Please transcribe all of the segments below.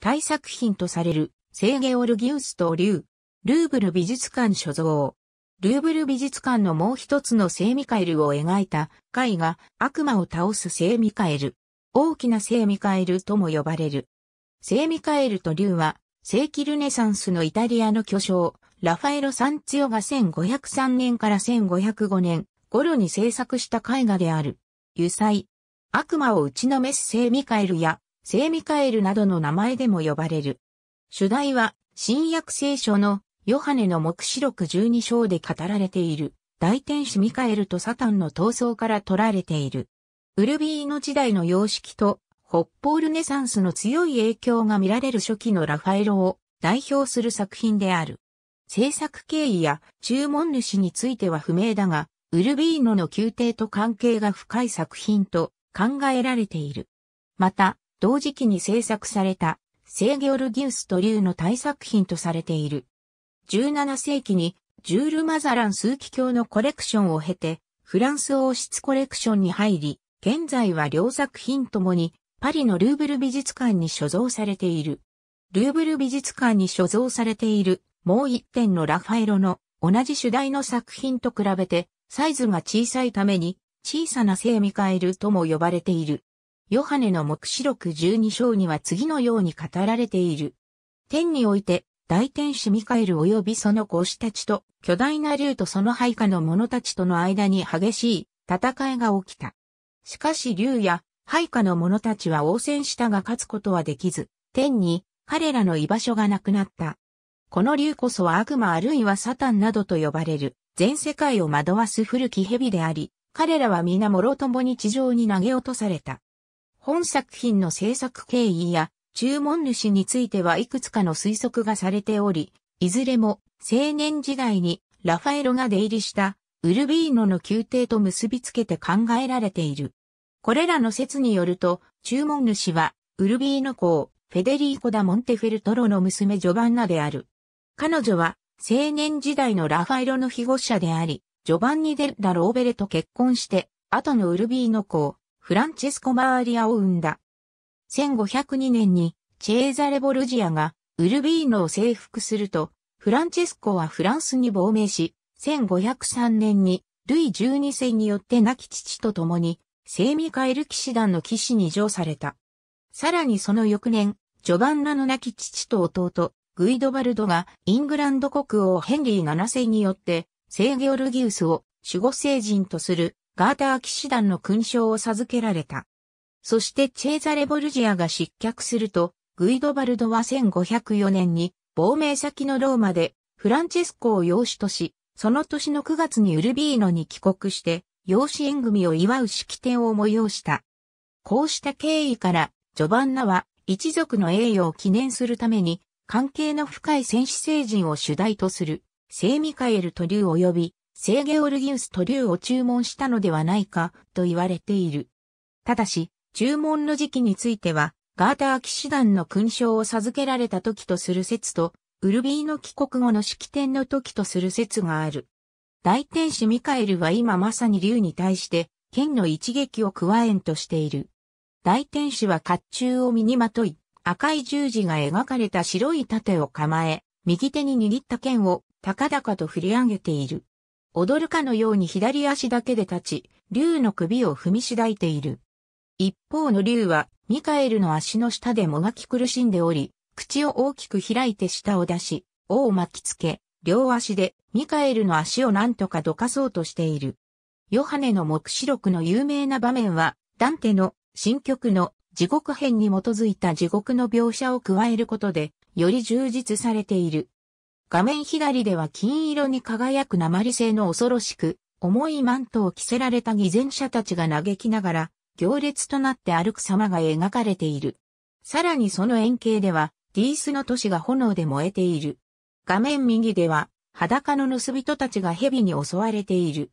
大作品とされる、聖ゲオルギウスと竜、ルーブル美術館所蔵。ルーブル美術館のもう一つの聖ミカエルを描いた絵画悪魔を倒す聖ミカエル。大きな聖ミカエルとも呼ばれる。聖ミカエルと竜は、世紀ルネサンスのイタリアの巨匠、ラファエロ・サンツィオが1503年から1505年頃に制作した絵画である。油彩。悪魔を打ちのめす聖ミカエルや、聖ミカエルなどの名前でも呼ばれる。主題は、新約聖書のヨハネの目視録12章で語られている、大天使ミカエルとサタンの闘争から取られている。ウルビーの時代の様式と、北方ルネサンスの強い影響が見られる初期のラファエロを代表する作品である。制作経緯や注文主については不明だが、ウルビーノの宮廷と関係が深い作品と考えられている。また、同時期に制作された、セーギョルギウスとウの大作品とされている。17世紀に、ジュール・マザラン数奇教のコレクションを経て、フランス王室コレクションに入り、現在は両作品ともに、パリのルーブル美術館に所蔵されている。ルーブル美術館に所蔵されている、もう一点のラファエロの同じ主題の作品と比べて、サイズが小さいために、小さな聖ミカエルとも呼ばれている。ヨハネの目視録十二章には次のように語られている。天において、大天使ミカエル及びその子牛たちと、巨大な竜とその配下の者たちとの間に激しい戦いが起きた。しかし竜や配下の者たちは応戦したが勝つことはできず、天に彼らの居場所がなくなった。この竜こそは悪魔あるいはサタンなどと呼ばれる、全世界を惑わす古き蛇であり、彼らは皆諸共に地上に投げ落とされた。本作品の制作経緯や注文主についてはいくつかの推測がされており、いずれも青年時代にラファエロが出入りしたウルビーノの宮廷と結びつけて考えられている。これらの説によると、注文主はウルビーノ公、フェデリーコ・ダ・モンテフェルトロの娘ジョバンナである。彼女は青年時代のラファエロの庇護者であり、ジョバンニ・デッラ・ローベレと結婚して、後のウルビーノ公、フランチェスコ・マーリアを生んだ。1502年にチェーザレ・ボルジアがウルビーノを征服すると、フランチェスコはフランスに亡命し、1503年にルイ12世によって亡き父と共に、聖ミカエル騎士団の騎士に乗された。さらにその翌年、ジョバンナの亡き父と弟、グイドバルドがイングランド国王ヘンリー7世によって、聖ゲオルギウスを守護聖人とするガーター騎士団の勲章を授けられた。そしてチェーザレ・ボルジアが失脚すると、グイドバルドは1504年に亡命先のローマでフランチェスコを養子とし、その年の9月にウルビーノに帰国して、養子縁組を祝う式典を催した。こうした経緯から、ジョバンナは一族の栄誉を記念するために、関係の深い戦士聖人を主題とする、聖ミカエルュー及び、セーゲオルギウスと竜を注文したのではないかと言われている。ただし、注文の時期については、ガーター騎士団の勲章を授けられた時とする説と、ウルビーの帰国後の式典の時とする説がある。大天使ミカエルは今まさに竜に対して、剣の一撃を加えんとしている。大天使は甲冑を身にまとい、赤い十字が描かれた白い盾を構え、右手に握った剣を高々と振り上げている。踊るかのように左足だけで立ち、竜の首を踏みしだいている。一方の竜は、ミカエルの足の下でもがき苦しんでおり、口を大きく開いて舌を出し、尾を巻きつけ、両足でミカエルの足を何とかどかそうとしている。ヨハネの目視録の有名な場面は、ダンテの新曲の地獄編に基づいた地獄の描写を加えることで、より充実されている。画面左では金色に輝く鉛製の恐ろしく、重いマントを着せられた偽善者たちが嘆きながら、行列となって歩く様が描かれている。さらにその円形では、ディースの都市が炎で燃えている。画面右では、裸の盗人たちが蛇に襲われている。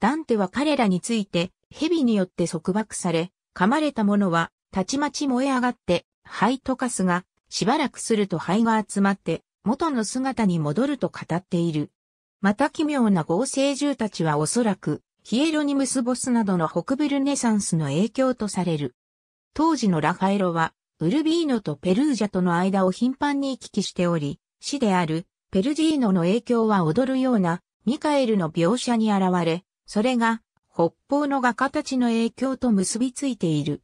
ダンテは彼らについて、蛇によって束縛され、噛まれたものは、たちまち燃え上がって、灰と化すが、しばらくすると灰が集まって、元の姿に戻ると語っている。また奇妙な合成獣たちはおそらく、ヒエロニムス・ボスなどの北部ルネサンスの影響とされる。当時のラファエロは、ウルビーノとペルージャとの間を頻繁に行き来しており、死であるペルジーノの影響は踊るようなミカエルの描写に現れ、それが北方の画家たちの影響と結びついている。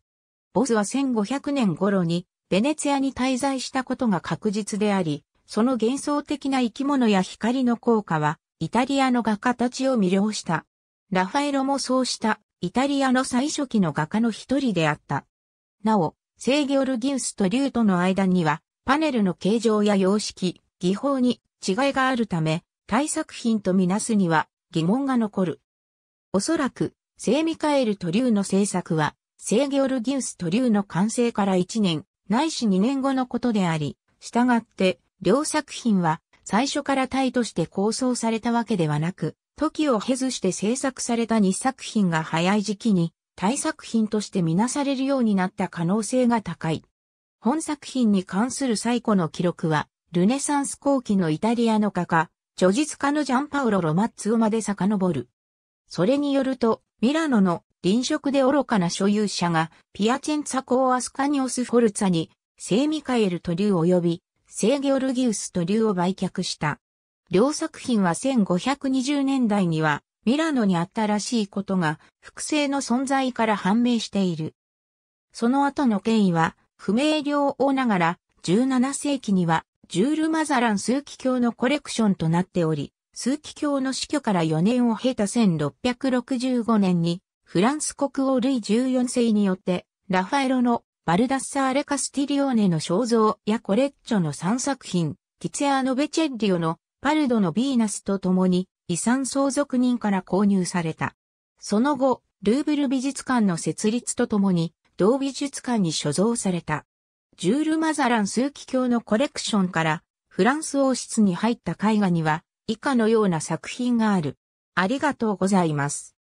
ボスは1500年頃にベネツィアに滞在したことが確実であり、その幻想的な生き物や光の効果は、イタリアの画家たちを魅了した。ラファエロもそうしたイタリアの最初期の画家の一人であった。なお、聖ギョルギウスとリュウとの間には、パネルの形状や様式、技法に違いがあるため、大作品とみなすには疑問が残る。おそらく、聖ミカエルとウの制作は、聖ギョルギウスとリュウの完成から1年、ないし2年後のことであり、従って、両作品は最初からタイとして構想されたわけではなく、時を経ずして制作された2作品が早い時期に、対作品としてみなされるようになった可能性が高い。本作品に関する最古の記録は、ルネサンス後期のイタリアの画家、著述家のジャンパウロ・ロマッツオまで遡る。それによると、ミラノの臨職で愚かな所有者が、ピアチェンツァコ・アスカニオス・フォルツァに、聖ミカエル・トリュー及び、セーギオルギウスと竜を売却した。両作品は1520年代にはミラノにあったらしいことが複製の存在から判明している。その後の経緯は不明瞭をながら17世紀にはジュール・マザラン数奇教のコレクションとなっており、数奇教の死去から4年を経た1665年にフランス国王ルイ14世によってラファエロのバルダッサーレ・カスティリオーネの肖像やコレッチョの3作品、ティツェアノ・ベチェッリオのパルドのヴィーナスと共に遺産相続人から購入された。その後、ルーブル美術館の設立と共に同美術館に所蔵された。ジュール・マザラン枢機教のコレクションからフランス王室に入った絵画には以下のような作品がある。ありがとうございます。